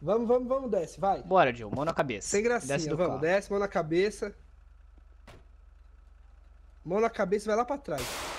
Vamos, vamos, vamos, desce, vai. Bora, Gil, mão na cabeça. Sem gracinha, desce vamos, carro. desce, mão na cabeça. Mão na cabeça e vai lá pra trás.